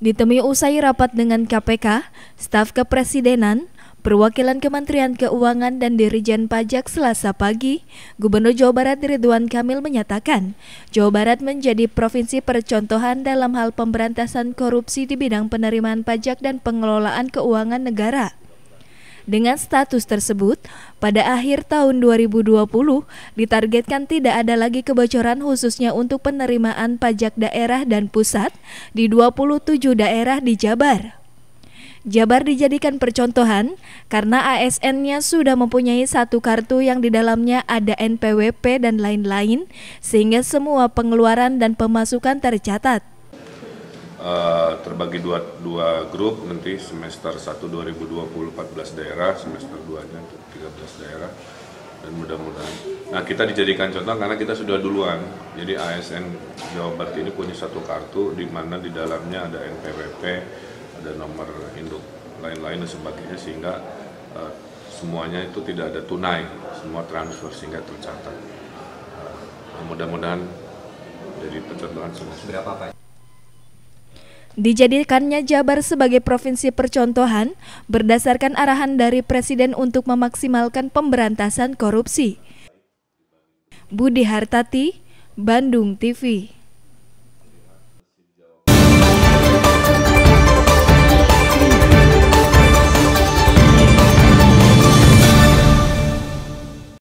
Ditemui usai rapat dengan KPK, staf kepresidenan, perwakilan Kementerian Keuangan dan Dirjen Pajak Selasa pagi, Gubernur Jawa Barat Ridwan Kamil menyatakan, Jawa Barat menjadi provinsi percontohan dalam hal pemberantasan korupsi di bidang penerimaan pajak dan pengelolaan keuangan negara. Dengan status tersebut, pada akhir tahun 2020 ditargetkan tidak ada lagi kebocoran khususnya untuk penerimaan pajak daerah dan pusat di 27 daerah di Jabar. Jabar dijadikan percontohan karena ASN-nya sudah mempunyai satu kartu yang di dalamnya ada NPWP dan lain-lain, sehingga semua pengeluaran dan pemasukan tercatat. Uh, terbagi dua, dua grup nanti semester 1 2020 14 daerah, semester 2 nya 13 daerah dan mudah-mudahan. Nah kita dijadikan contoh karena kita sudah duluan. Jadi ASN Jawa Barat ini punya satu kartu di mana di dalamnya ada NPWP, ada nomor induk lain-lain dan sebagainya sehingga uh, semuanya itu tidak ada tunai, semua transfer sehingga tercatat. Uh, mudah-mudahan jadi percontohan semua. Berapa pak? Dijadikannya Jabar sebagai provinsi percontohan berdasarkan arahan dari Presiden untuk memaksimalkan pemberantasan korupsi. Budi Hartati, Bandung TV